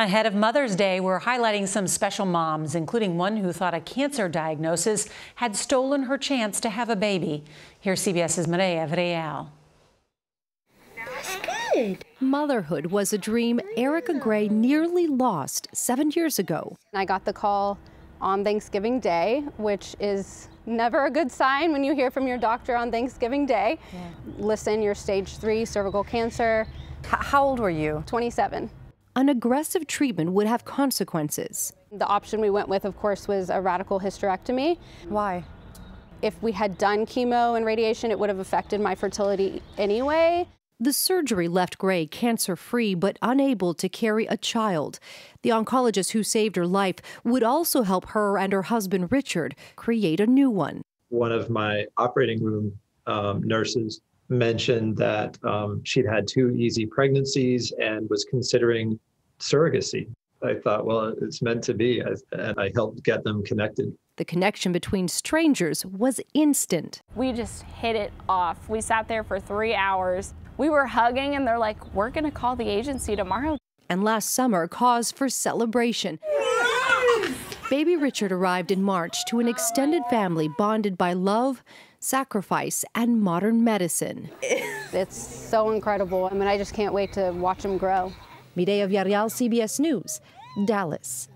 Ahead of Mother's Day, we're highlighting some special moms, including one who thought a cancer diagnosis had stolen her chance to have a baby. Here's CBS's Maria good. Motherhood was a dream Erica Gray nearly lost seven years ago. I got the call on Thanksgiving Day, which is never a good sign when you hear from your doctor on Thanksgiving Day. Yeah. Listen, you're stage three cervical cancer. H how old were you? 27 an aggressive treatment would have consequences. The option we went with, of course, was a radical hysterectomy. Why? If we had done chemo and radiation, it would have affected my fertility anyway. The surgery left Gray cancer free but unable to carry a child. The oncologist who saved her life would also help her and her husband Richard create a new one. One of my operating room um, nurses mentioned that um, she'd had two easy pregnancies and was considering surrogacy. I thought, well, it's meant to be. And I helped get them connected. The connection between strangers was instant. We just hit it off. We sat there for three hours. We were hugging, and they're like, we're going to call the agency tomorrow. And last summer, cause for celebration. Baby Richard arrived in March to an extended family bonded by love, sacrifice, and modern medicine. It's so incredible. I mean, I just can't wait to watch him grow. Midea Villarreal, CBS News, Dallas.